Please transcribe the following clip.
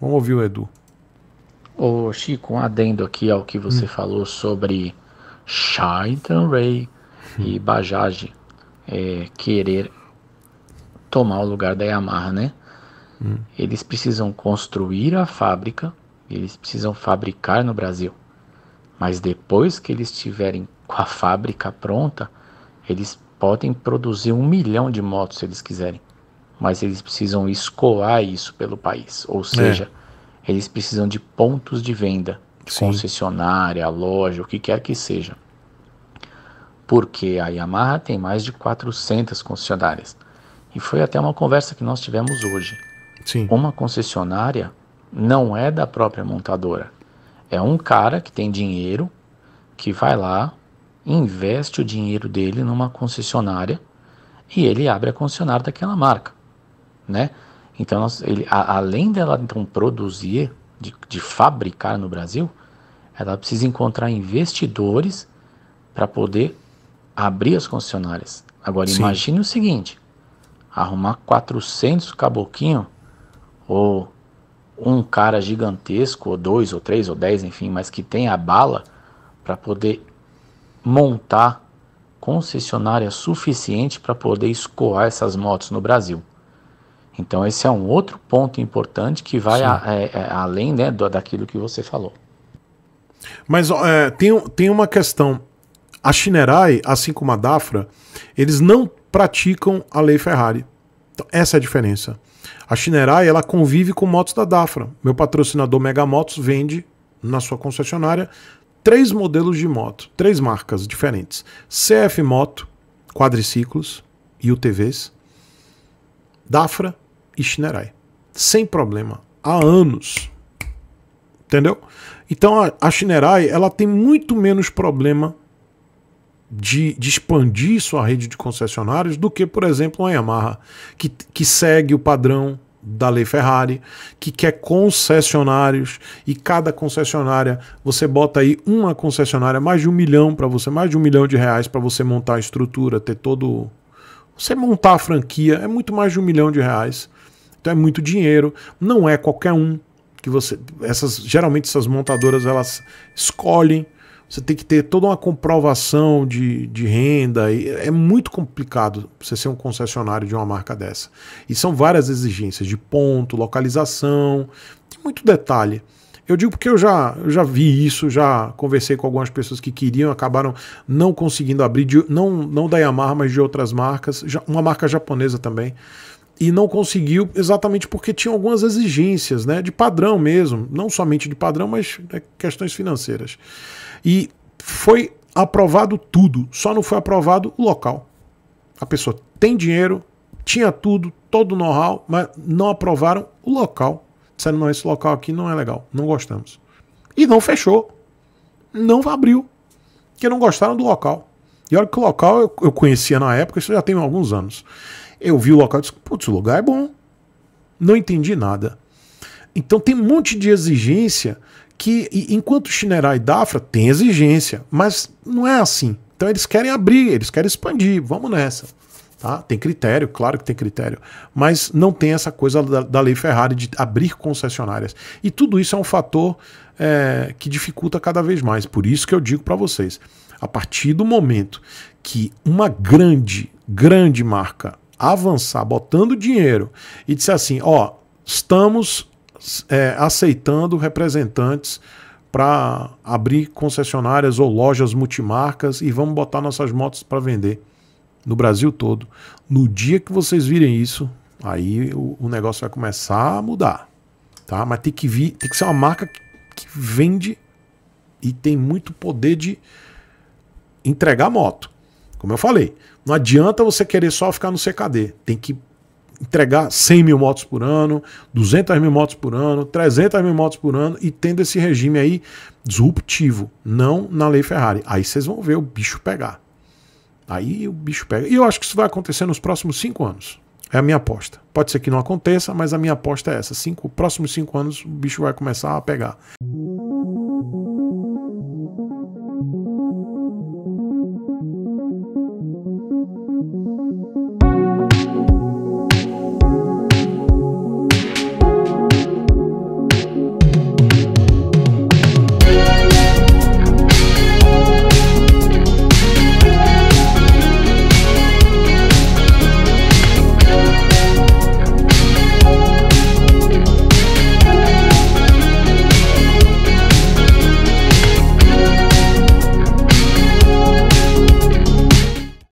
Vamos ouvir o Edu. Ô Chico, um adendo aqui ao que você hum. falou sobre Shaitan Ray hum. e Bajaj é, querer tomar o lugar da Yamaha, né? Hum. Eles precisam construir a fábrica, eles precisam fabricar no Brasil. Mas depois que eles tiverem com a fábrica pronta, eles podem produzir um milhão de motos se eles quiserem mas eles precisam escoar isso pelo país. Ou seja, é. eles precisam de pontos de venda, Sim. concessionária, loja, o que quer que seja. Porque a Yamaha tem mais de 400 concessionárias. E foi até uma conversa que nós tivemos hoje. Sim. Uma concessionária não é da própria montadora. É um cara que tem dinheiro, que vai lá, investe o dinheiro dele numa concessionária e ele abre a concessionária daquela marca né? Então, nós, ele, a, além dela então produzir, de, de fabricar no Brasil, ela precisa encontrar investidores para poder abrir as concessionárias. Agora, Sim. imagine o seguinte: arrumar 400 caboquinho ou um cara gigantesco, ou dois, ou três, ou dez, enfim, mas que tem a bala para poder montar concessionária suficiente para poder escoar essas motos no Brasil. Então, esse é um outro ponto importante que vai a, a, é, a, é, além né, do, daquilo que você falou. Mas é, tem, tem uma questão. A Shinerai, assim como a Dafra, eles não praticam a lei Ferrari. Então, essa é a diferença. A Shinerai ela convive com motos da Dafra. Meu patrocinador Mega Motos vende na sua concessionária três modelos de moto, três marcas diferentes: CF Moto, quadriciclos e UTVs, Dafra Itinerai. Sem problema. Há anos. Entendeu? Então a, a Shinerai ela tem muito menos problema de, de, expandir sua rede de concessionários do que, por exemplo, a Yamaha, que, que segue o padrão da lei Ferrari, que quer concessionários e cada concessionária você bota aí uma concessionária mais de um milhão para você, mais de um milhão de reais para você montar a estrutura, ter todo você montar a franquia é muito mais de um milhão de reais. Então é muito dinheiro, não é qualquer um que você. Essas, geralmente essas montadoras elas escolhem. Você tem que ter toda uma comprovação de, de renda. é muito complicado você ser um concessionário de uma marca dessa. E são várias exigências de ponto, localização, tem muito detalhe. Eu digo porque eu já, eu já vi isso, já conversei com algumas pessoas que queriam, acabaram não conseguindo abrir, de, não, não da Yamaha, mas de outras marcas, já, uma marca japonesa também e não conseguiu exatamente porque tinha algumas exigências, né, de padrão mesmo, não somente de padrão, mas né, questões financeiras. E foi aprovado tudo, só não foi aprovado o local. A pessoa tem dinheiro, tinha tudo, todo o know-how, mas não aprovaram o local. Disseram, não, esse local aqui não é legal, não gostamos. E não fechou, não abriu, porque não gostaram do local. E olha que o local eu, eu conhecia na época, isso já tem alguns anos. Eu vi o local e disse, putz, o lugar é bom. Não entendi nada. Então tem um monte de exigência que, enquanto Chinerá e Dafra tem exigência, mas não é assim. Então eles querem abrir, eles querem expandir, vamos nessa. Tá? Tem critério, claro que tem critério, mas não tem essa coisa da, da lei Ferrari de abrir concessionárias. E tudo isso é um fator é, que dificulta cada vez mais. Por isso que eu digo para vocês: a partir do momento que uma grande, grande marca avançar botando dinheiro e dizer assim: ó, estamos é, aceitando representantes para abrir concessionárias ou lojas multimarcas e vamos botar nossas motos para vender no Brasil todo. No dia que vocês virem isso, aí o, o, negócio vai começar a mudar, tá? Mas tem que vir, tem que ser uma marca que, que vende e tem muito poder de entregar moto. Como eu falei, não adianta você querer só ficar no CKD. Tem que entregar 100 mil motos por ano, 200 mil motos por ano, 300 mil motos por ano e tendo esse regime aí disruptivo, não na lei Ferrari. Aí vocês vão ver o bicho pegar. Aí o bicho pega. E eu acho que isso vai acontecer nos próximos cinco anos. É a minha aposta. Pode ser que não aconteça, mas a minha aposta é essa. Cinco, próximos cinco anos o bicho vai começar a pegar.